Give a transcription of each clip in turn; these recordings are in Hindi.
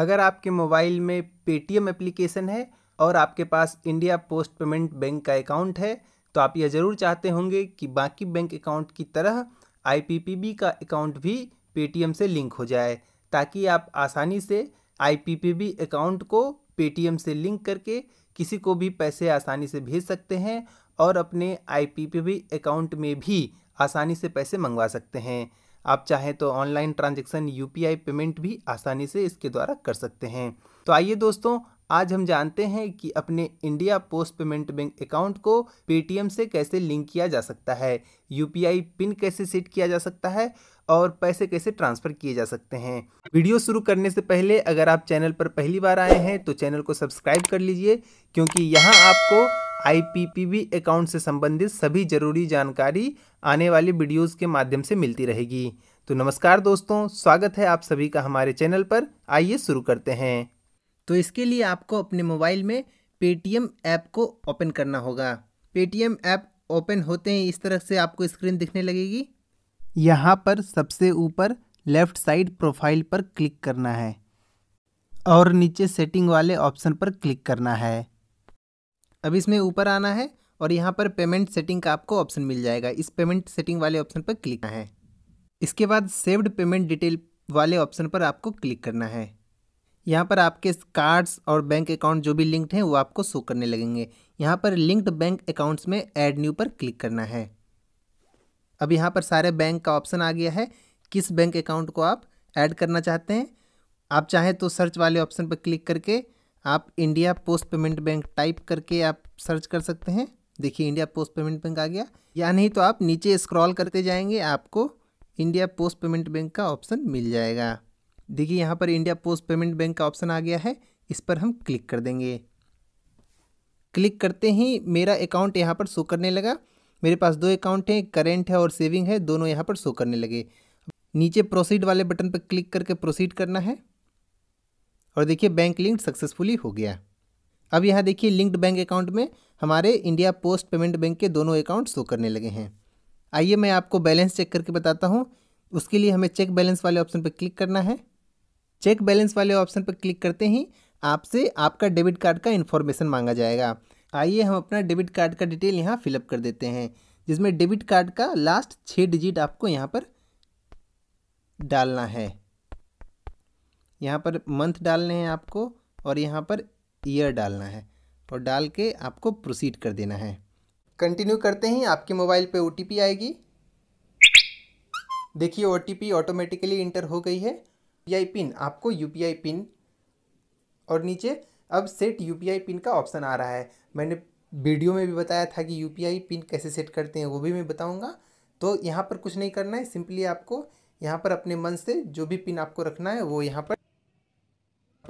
अगर आपके मोबाइल में पेटीएम एप्लीकेशन है और आपके पास इंडिया पोस्ट पेमेंट बैंक का अकाउंट है तो आप यह ज़रूर चाहते होंगे कि बाकी बैंक अकाउंट की तरह आई का अकाउंट भी पेटीएम से लिंक हो जाए ताकि आप आसानी से आई अकाउंट को पेटीएम से लिंक करके किसी को भी पैसे आसानी से भेज सकते हैं और अपने आई अकाउंट में भी आसानी से पैसे मंगवा सकते हैं आप चाहें तो ऑनलाइन ट्रांजेक्शन यू पेमेंट भी आसानी से इसके द्वारा कर सकते हैं तो आइए दोस्तों आज हम जानते हैं कि अपने India Post Payment Bank account को पेटीएम से कैसे लिंक किया जा सकता है यू पिन कैसे सेट किया जा सकता है और पैसे कैसे ट्रांसफ़र किए जा सकते हैं वीडियो शुरू करने से पहले अगर आप चैनल पर पहली बार आए हैं तो चैनल को सब्सक्राइब कर लीजिए क्योंकि यहाँ आपको आईपीपीबी अकाउंट से संबंधित सभी जरूरी जानकारी आने वाली वीडियोस के माध्यम से मिलती रहेगी तो नमस्कार दोस्तों स्वागत है आप सभी का हमारे चैनल पर आइए शुरू करते हैं तो इसके लिए आपको अपने मोबाइल में पेटीएम ऐप को ओपन करना होगा पेटीएम ऐप ओपन होते ही इस तरह से आपको स्क्रीन दिखने लगेगी यहाँ पर सबसे ऊपर लेफ़्ट साइड प्रोफाइल पर क्लिक करना है और नीचे सेटिंग वाले ऑप्शन पर क्लिक करना है अब इसमें ऊपर आना है और यहाँ पर पेमेंट सेटिंग का आपको ऑप्शन मिल जाएगा इस पेमेंट सेटिंग वाले ऑप्शन पर क्लिक करना है इसके बाद सेव्ड पेमेंट डिटेल वाले ऑप्शन पर आपको क्लिक करना है यहाँ पर आपके कार्ड्स और बैंक अकाउंट जो भी लिंक्ड हैं वो आपको शो करने लगेंगे यहाँ पर लिंक्ड बैंक अकाउंट्स में ऐड न्यू पर क्लिक करना है अब यहाँ पर सारे बैंक का ऑप्शन आ गया है किस बैंक अकाउंट को आप ऐड करना चाहते हैं आप चाहें तो सर्च वाले ऑप्शन पर क्लिक करके आप India Post Payment Bank type करके आप सर्च कर सकते हैं देखिए इंडिया पोस्ट पेमेंट बैंक आ गया या नहीं तो आप नीचे स्क्रॉल करते जाएंगे आपको इंडिया पोस्ट पेमेंट बैंक का ऑप्शन मिल जाएगा देखिए यहाँ पर इंडिया पोस्ट पेमेंट बैंक का ऑप्शन आ गया है इस पर हम क्लिक कर देंगे क्लिक करते ही मेरा अकाउंट यहाँ पर शो करने लगा मेरे पास दो अकाउंट हैं करेंट है और सेविंग है दोनों यहाँ पर शो करने लगे नीचे प्रोसीड वाले बटन पर क्लिक करके प्रोसीड करना है और देखिए बैंक लिंक्ड सक्सेसफुली हो गया अब यहाँ देखिए लिंक्ड बैंक अकाउंट में हमारे इंडिया पोस्ट पेमेंट बैंक के दोनों अकाउंट शो करने लगे हैं आइए मैं आपको बैलेंस चेक करके बताता हूँ उसके लिए हमें चेक बैलेंस वाले ऑप्शन पर क्लिक करना है चेक बैलेंस वाले ऑप्शन पर क्लिक करते ही आपसे आपका डेबिट कार्ड का इन्फॉर्मेशन मांगा जाएगा आइए हम अपना डेबिट कार्ड का डिटेल यहाँ फिलअप कर देते हैं जिसमें डेबिट कार्ड का लास्ट छः डिजिट आपको यहाँ पर डालना है यहाँ पर मंथ डालने हैं आपको और यहाँ पर ईयर डालना है और डाल के आपको प्रोसीड कर देना है कंटिन्यू करते ही आपके मोबाइल पे ओ आएगी देखिए ओ ऑटोमेटिकली इंटर हो गई है यू पिन आपको यू पिन और नीचे अब सेट यू पिन का ऑप्शन आ रहा है मैंने वीडियो में भी बताया था कि यू पिन कैसे सेट करते हैं वो भी मैं बताऊँगा तो यहाँ पर कुछ नहीं करना है सिंपली आपको यहाँ पर अपने मन से जो भी पिन आपको रखना है वो यहाँ पर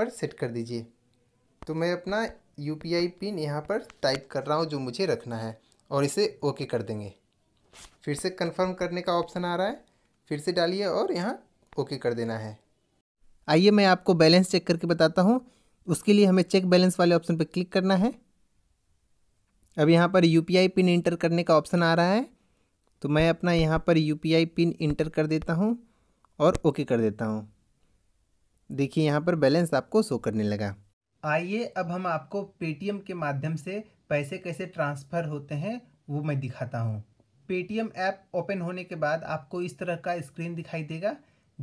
पर सेट कर दीजिए तो मैं अपना यू पिन यहाँ पर टाइप कर रहा हूँ जो मुझे रखना है और इसे ओके कर देंगे फिर से कंफर्म करने का ऑप्शन आ रहा है फिर से डालिए और यहाँ ओके कर देना है आइए मैं आपको बैलेंस चेक करके बताता हूँ उसके लिए हमें चेक बैलेंस वाले ऑप्शन पर क्लिक करना है अब यहाँ पर यू पिन इंटर करने का ऑप्शन आ रहा है तो मैं अपना यहाँ पर यू पिन इंटर कर देता हूँ और ओके कर देता हूँ देखिए यहाँ पर बैलेंस आपको शो करने लगा आइए अब हम आपको पेटीएम के माध्यम से पैसे कैसे ट्रांसफ़र होते हैं वो मैं दिखाता हूँ पेटीएम ऐप ओपन होने के बाद आपको इस तरह का स्क्रीन दिखाई देगा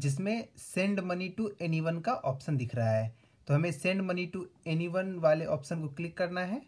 जिसमें सेंड मनी टू एनी का ऑप्शन दिख रहा है तो हमें सेंड मनी टू एनी वाले ऑप्शन को क्लिक करना है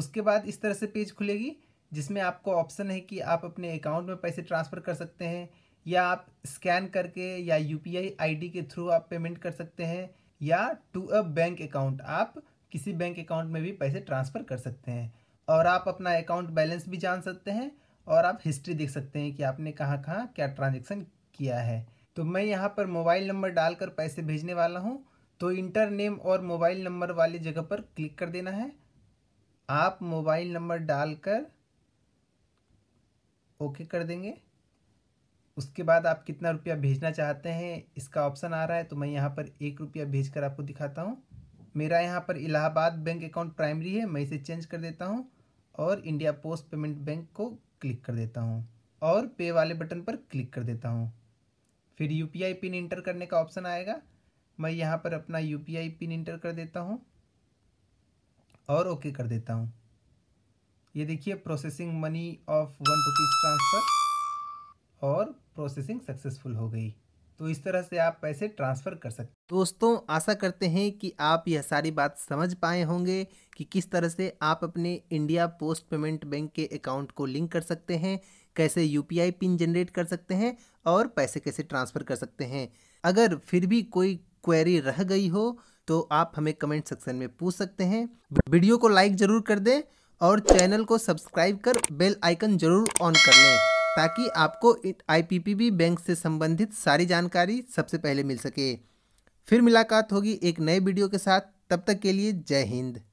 उसके बाद इस तरह से पेज खुलेगी जिसमें आपको ऑप्शन है कि आप अपने अकाउंट में पैसे ट्रांसफ़र कर सकते हैं या आप स्कैन करके या यू पी के थ्रू आप पेमेंट कर सकते हैं या टू अ बैंक अकाउंट आप किसी बैंक अकाउंट में भी पैसे ट्रांसफ़र कर सकते हैं और आप अपना अकाउंट बैलेंस भी जान सकते हैं और आप हिस्ट्री देख सकते हैं कि आपने कहाँ कहाँ क्या ट्रांजेक्शन किया है तो मैं यहाँ पर मोबाइल नंबर डालकर पैसे भेजने वाला हूँ तो इंटर नेम और मोबाइल नंबर वाली जगह पर क्लिक कर देना है आप मोबाइल नंबर डालकर ओके कर देंगे उसके बाद आप कितना रुपया भेजना चाहते हैं इसका ऑप्शन आ रहा है तो मैं यहाँ पर एक रुपया भेज कर आपको दिखाता हूँ मेरा यहाँ पर इलाहाबाद बैंक अकाउंट प्राइमरी है मैं इसे चेंज कर देता हूँ और इंडिया पोस्ट पेमेंट बैंक को क्लिक कर देता हूँ और पे वाले बटन पर क्लिक कर देता हूँ फिर यू पिन इंटर करने का ऑप्शन आएगा मैं यहाँ पर अपना यू पिन इंटर कर देता हूँ और ओके कर देता हूँ ये देखिए processing money of one rupees transfer और प्रोसेसिंग सक्सेसफुल हो गई तो इस तरह से आप पैसे ट्रांसफ़र कर सकते दोस्तों आशा करते हैं कि आप यह सारी बात समझ पाए होंगे कि किस तरह से आप अपने इंडिया पोस्ट पेमेंट बैंक के अकाउंट को लिंक कर सकते हैं कैसे यू पिन जनरेट कर सकते हैं और पैसे कैसे ट्रांसफ़र कर सकते हैं अगर फिर भी कोई क्वेरी रह गई हो तो आप हमें कमेंट सेक्शन में पूछ सकते हैं वीडियो को लाइक ज़रूर कर दें और चैनल को सब्सक्राइब कर बेल आइकन ज़रूर ऑन कर लें ताकि आपको आईपीपीबी बैंक से संबंधित सारी जानकारी सबसे पहले मिल सके फिर मुलाकात होगी एक नए वीडियो के साथ तब तक के लिए जय हिंद